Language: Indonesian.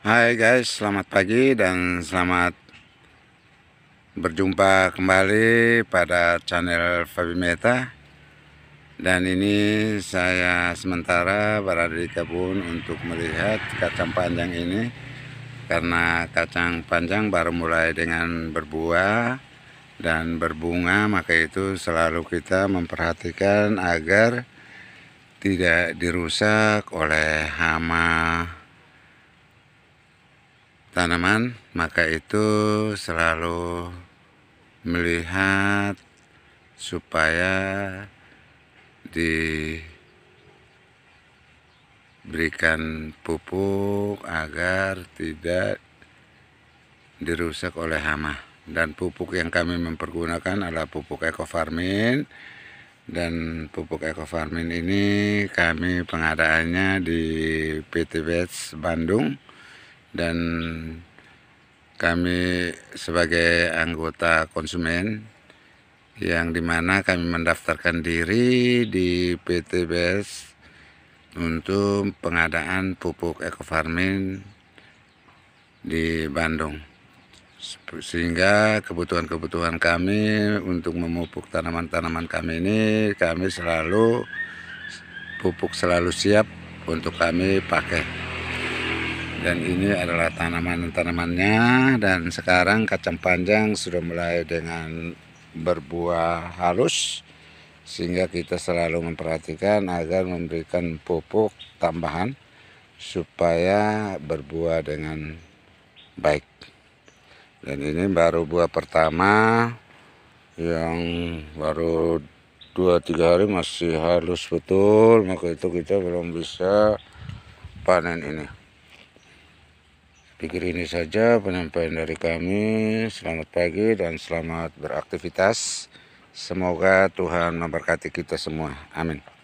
Hai guys, selamat pagi dan selamat berjumpa kembali pada channel Fabi Meta. Dan ini saya sementara berada di kebun untuk melihat kacang panjang ini karena kacang panjang baru mulai dengan berbuah dan berbunga, maka itu selalu kita memperhatikan agar tidak dirusak oleh hama tanaman maka itu selalu melihat supaya diberikan pupuk agar tidak dirusak oleh hama dan pupuk yang kami mempergunakan adalah pupuk ekofarmin dan pupuk ekofarmin ini kami pengadaannya di PT Bets Bandung dan kami sebagai anggota konsumen yang dimana kami mendaftarkan diri di PT BES untuk pengadaan pupuk ekofarming di Bandung sehingga kebutuhan-kebutuhan kami untuk memupuk tanaman-tanaman kami ini kami selalu pupuk selalu siap untuk kami pakai dan ini adalah tanaman-tanamannya dan sekarang kacang panjang sudah mulai dengan berbuah halus sehingga kita selalu memperhatikan agar memberikan pupuk tambahan supaya berbuah dengan baik dan ini baru buah pertama yang baru dua tiga hari masih halus betul maka itu kita belum bisa panen ini pikir ini saja penyampaian dari kami. Selamat pagi dan selamat beraktivitas. Semoga Tuhan memberkati kita semua. Amin.